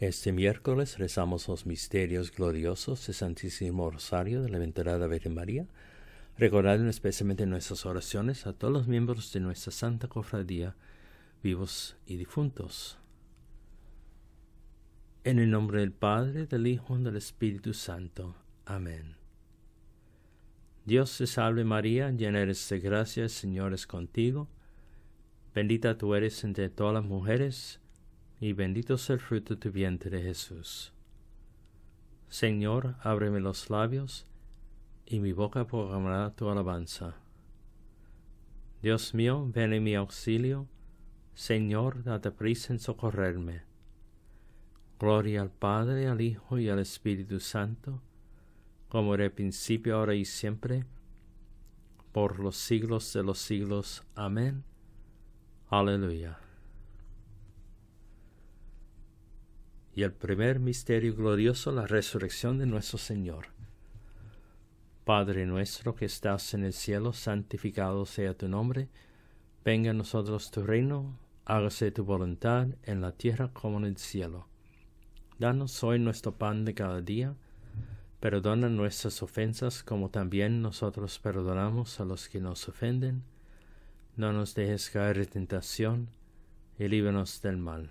Este miércoles rezamos los misterios gloriosos del Santísimo Rosario de la aventurada Virgen María, recordando especialmente nuestras oraciones a todos los miembros de nuestra Santa Cofradía, vivos y difuntos. En el nombre del Padre, del Hijo y del Espíritu Santo. Amén. Dios te salve María, llena eres de gracia, el Señor es contigo. Bendita tú eres entre todas las mujeres y bendito sea el fruto de tu vientre, Jesús. Señor, ábreme los labios, y mi boca proclamará tu alabanza. Dios mío, ven en mi auxilio, Señor, date prisa en socorrerme. Gloria al Padre, al Hijo y al Espíritu Santo, como era principio, ahora y siempre, por los siglos de los siglos. Amén. Aleluya. y el primer misterio glorioso, la resurrección de nuestro Señor. Padre nuestro que estás en el cielo, santificado sea tu nombre, venga a nosotros tu reino, hágase tu voluntad en la tierra como en el cielo. Danos hoy nuestro pan de cada día, perdona nuestras ofensas como también nosotros perdonamos a los que nos ofenden, no nos dejes caer en tentación, y líbranos del mal.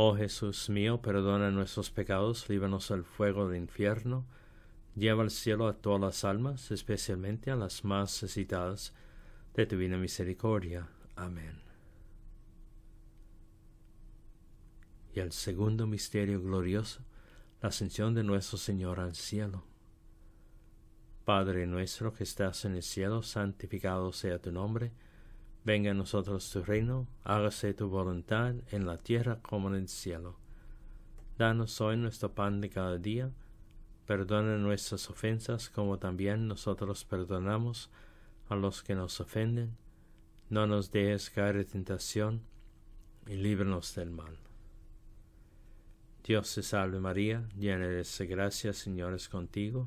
Oh Jesús mío, perdona nuestros pecados, líbanos del fuego del infierno, lleva al cielo a todas las almas, especialmente a las más necesitadas de tu divina misericordia. Amén. Y el segundo misterio glorioso, la ascensión de nuestro Señor al cielo. Padre nuestro que estás en el cielo, santificado sea tu nombre Venga a nosotros tu reino, hágase tu voluntad en la tierra como en el cielo. Danos hoy nuestro pan de cada día, perdona nuestras ofensas como también nosotros perdonamos a los que nos ofenden. No nos dejes caer en tentación y líbranos del mal. Dios te salve María, llena de gracia, Señor es contigo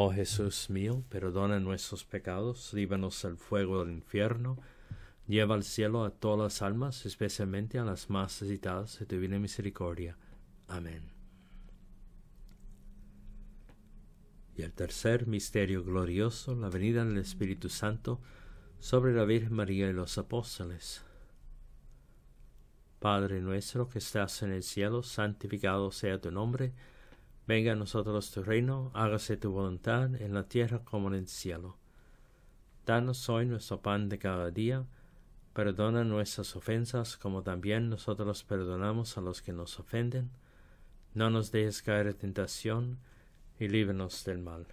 Oh Jesús mío, perdona nuestros pecados, líbanos del fuego del infierno, lleva al cielo a todas las almas, especialmente a las más necesitadas de tu divina misericordia. Amén. Y el tercer misterio glorioso, la venida del Espíritu Santo sobre la Virgen María y los apóstoles. Padre nuestro que estás en el cielo, santificado sea tu nombre, Venga a nosotros tu reino, hágase tu voluntad en la tierra como en el cielo. Danos hoy nuestro pan de cada día, perdona nuestras ofensas como también nosotros perdonamos a los que nos ofenden. No nos dejes caer en tentación y líbranos del mal.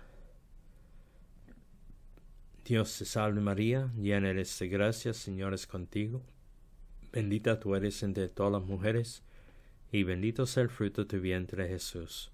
Dios te salve María, llena eres de gracia, Señor es contigo. Bendita tú eres entre todas las mujeres, y bendito es el fruto de tu vientre Jesús.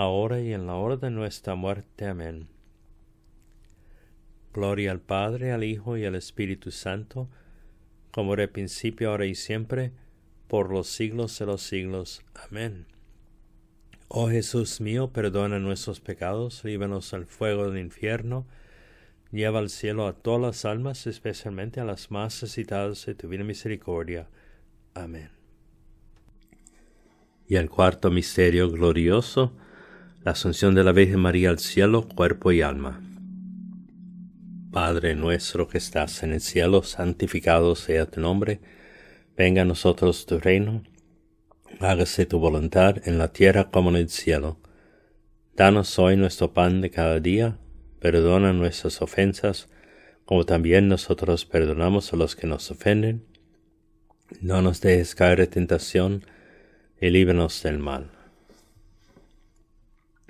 ahora y en la hora de nuestra muerte. Amén. Gloria al Padre, al Hijo y al Espíritu Santo, como de principio, ahora y siempre, por los siglos de los siglos. Amén. Oh Jesús mío, perdona nuestros pecados, líbanos al fuego del infierno, lleva al cielo a todas las almas, especialmente a las más necesitadas de tu vida misericordia. Amén. Y el cuarto misterio glorioso la Asunción de la Virgen María al cielo, cuerpo y alma. Padre nuestro que estás en el cielo, santificado sea tu nombre. Venga a nosotros tu reino. Hágase tu voluntad en la tierra como en el cielo. Danos hoy nuestro pan de cada día. Perdona nuestras ofensas, como también nosotros perdonamos a los que nos ofenden. No nos dejes caer en de tentación y líbranos del mal.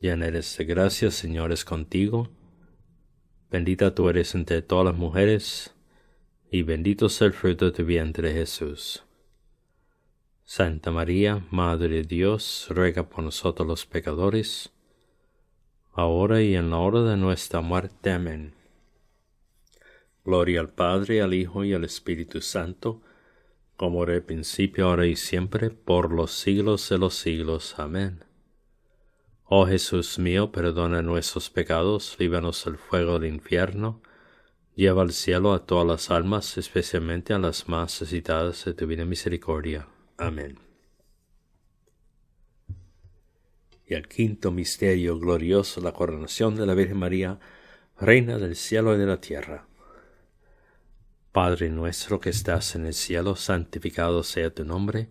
Llena eres de gracia, Señor es contigo. Bendita tú eres entre todas las mujeres, y bendito es el fruto de tu vientre, Jesús. Santa María, Madre de Dios, ruega por nosotros los pecadores, ahora y en la hora de nuestra muerte. Amén. Gloria al Padre, al Hijo y al Espíritu Santo, como era principio, ahora y siempre, por los siglos de los siglos. Amén. Oh Jesús mío, perdona nuestros pecados, líbanos del fuego del infierno, lleva al cielo a todas las almas, especialmente a las más necesitadas de tu vida misericordia. Amén. Y el quinto misterio glorioso, la coronación de la Virgen María, Reina del cielo y de la tierra. Padre nuestro que estás en el cielo, santificado sea tu nombre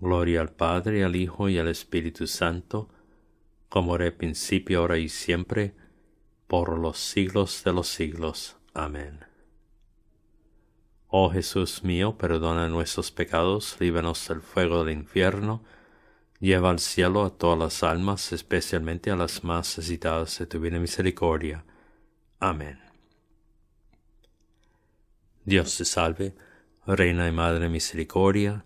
Gloria al Padre, al Hijo y al Espíritu Santo, como era principio, ahora y siempre, por los siglos de los siglos. Amén. Oh Jesús mío, perdona nuestros pecados, líbranos del fuego del infierno, lleva al cielo a todas las almas, especialmente a las más necesitadas de tu bien misericordia. Amén. Dios te salve, Reina y Madre de Misericordia,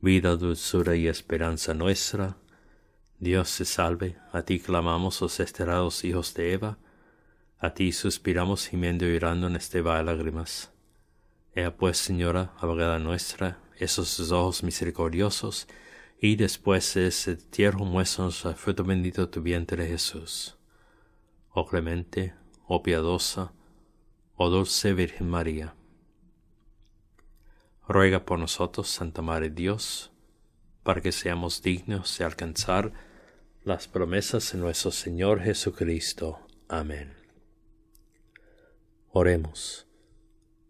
vida, dulzura y esperanza nuestra. Dios se salve, a ti clamamos los oh esterados hijos de Eva, a ti suspiramos gimiendo y llorando en este de lágrimas. Ea pues, Señora, abogada nuestra, esos ojos misericordiosos, y después de ese tierno muéstranos al fruto bendito tu vientre Jesús. Oh clemente, oh piadosa, oh dulce Virgen María ruega por nosotros, Santa Madre Dios, para que seamos dignos de alcanzar las promesas de nuestro Señor Jesucristo. Amén. Oremos.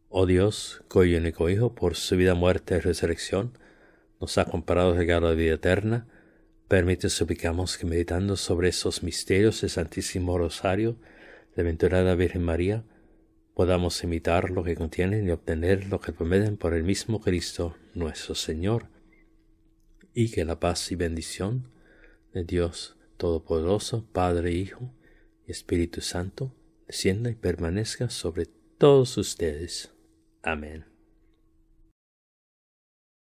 Oh Dios, cuyo único Hijo, por su vida, muerte y resurrección, nos ha comprado el regalo de vida eterna, permite suplicamos que meditando sobre esos misterios del Santísimo Rosario, de Venturada Virgen María, podamos imitar lo que contienen y obtener lo que prometen por el mismo Cristo nuestro Señor, y que la paz y bendición de Dios Todopoderoso, Padre, Hijo y Espíritu Santo, descienda y permanezca sobre todos ustedes. Amén.